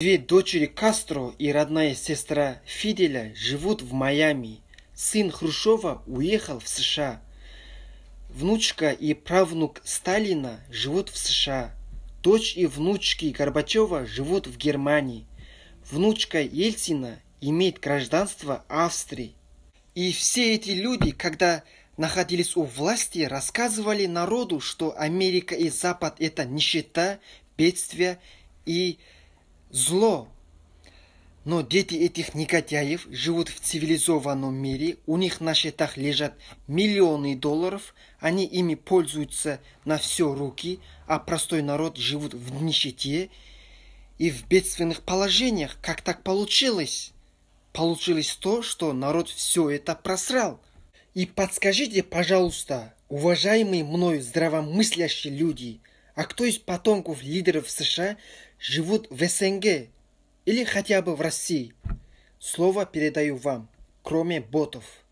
Две дочери Кастро и родная сестра Фиделя живут в Майами. Сын Хрущева уехал в США. Внучка и правнук Сталина живут в США. Дочь и внучки Горбачева живут в Германии. Внучка Ельцина имеет гражданство Австрии. И все эти люди, когда находились у власти, рассказывали народу, что Америка и Запад – это нищета, бедствия и зло. Но дети этих негодяев живут в цивилизованном мире, у них на счетах лежат миллионы долларов, они ими пользуются на все руки, а простой народ живут в нищете и в бедственных положениях. Как так получилось? Получилось то, что народ все это просрал. И подскажите, пожалуйста, уважаемые мною здравомыслящие люди – а кто из потомков лидеров США живут в СНГ или хотя бы в России? Слово передаю вам, кроме ботов.